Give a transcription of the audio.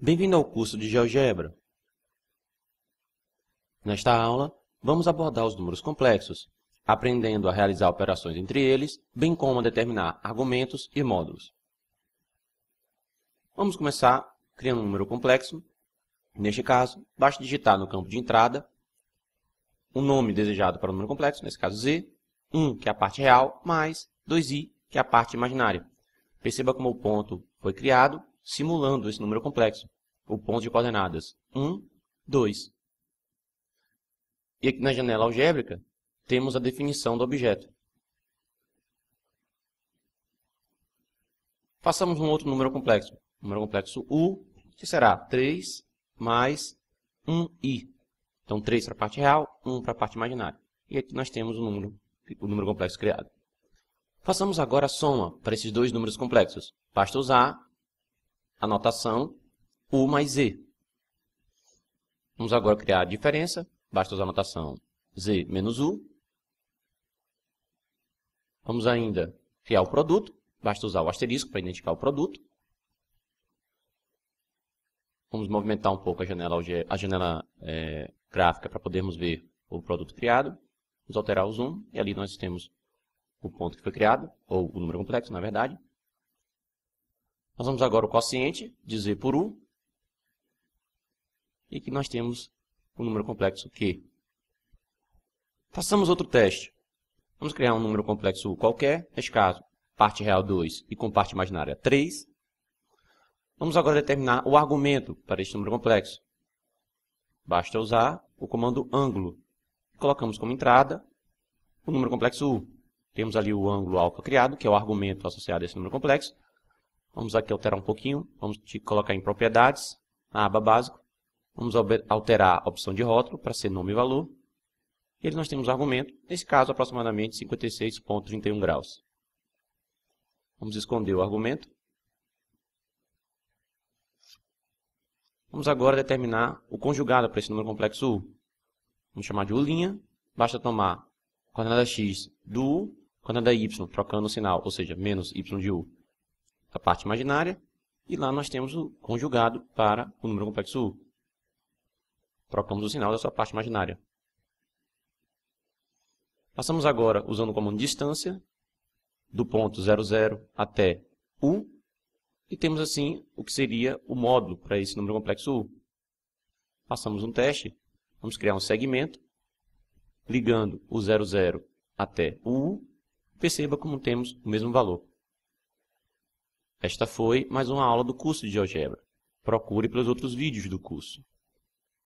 Bem-vindo ao curso de GeoGebra. Nesta aula, vamos abordar os números complexos, aprendendo a realizar operações entre eles, bem como a determinar argumentos e módulos. Vamos começar criando um número complexo. Neste caso, basta digitar no campo de entrada o nome desejado para o número complexo, nesse caso z, 1, que é a parte real, mais 2i, que é a parte imaginária. Perceba como o ponto foi criado simulando esse número complexo, o ponto de coordenadas 1, 2. E aqui na janela algébrica, temos a definição do objeto. Façamos um outro número complexo. Número complexo U, que será 3 mais 1i. Então, 3 para a parte real, 1 para a parte imaginária. E aqui nós temos o número, o número complexo criado. Façamos agora a soma para esses dois números complexos. Basta usar a notação U mais Z. Vamos agora criar a diferença. Basta usar a notação Z menos U. Vamos ainda criar o produto. Basta usar o asterisco para identificar o produto. Vamos movimentar um pouco a janela, a janela é, gráfica para podermos ver o produto criado. Vamos alterar o zoom e ali nós temos o ponto que foi criado, ou o número complexo, na verdade. Nós vamos agora o quociente de Z por U. E aqui nós temos o um número complexo Q. Façamos outro teste. Vamos criar um número complexo U qualquer, neste caso, parte real 2 e com parte imaginária 3. Vamos agora determinar o argumento para este número complexo. Basta usar o comando ângulo. Colocamos como entrada o número complexo U. Temos ali o ângulo alfa criado, que é o argumento associado a esse número complexo, Vamos aqui alterar um pouquinho. Vamos te colocar em propriedades, na aba básico. Vamos alterar a opção de rótulo para ser nome e valor. E aí nós temos argumento, nesse caso aproximadamente 56.31 graus. Vamos esconder o argumento. Vamos agora determinar o conjugado para esse número complexo U. Vamos chamar de U', basta tomar coordenada x do U, coordenada y, trocando o sinal, ou seja, menos y de U, a parte imaginária, e lá nós temos o conjugado para o número complexo U. Trocamos o sinal da sua parte imaginária. Passamos agora, usando o comando distância, do ponto 00 até U, e temos assim o que seria o módulo para esse número complexo U. Passamos um teste, vamos criar um segmento, ligando o 00 até o U, perceba como temos o mesmo valor. Esta foi mais uma aula do curso de Algebra. Procure pelos outros vídeos do curso.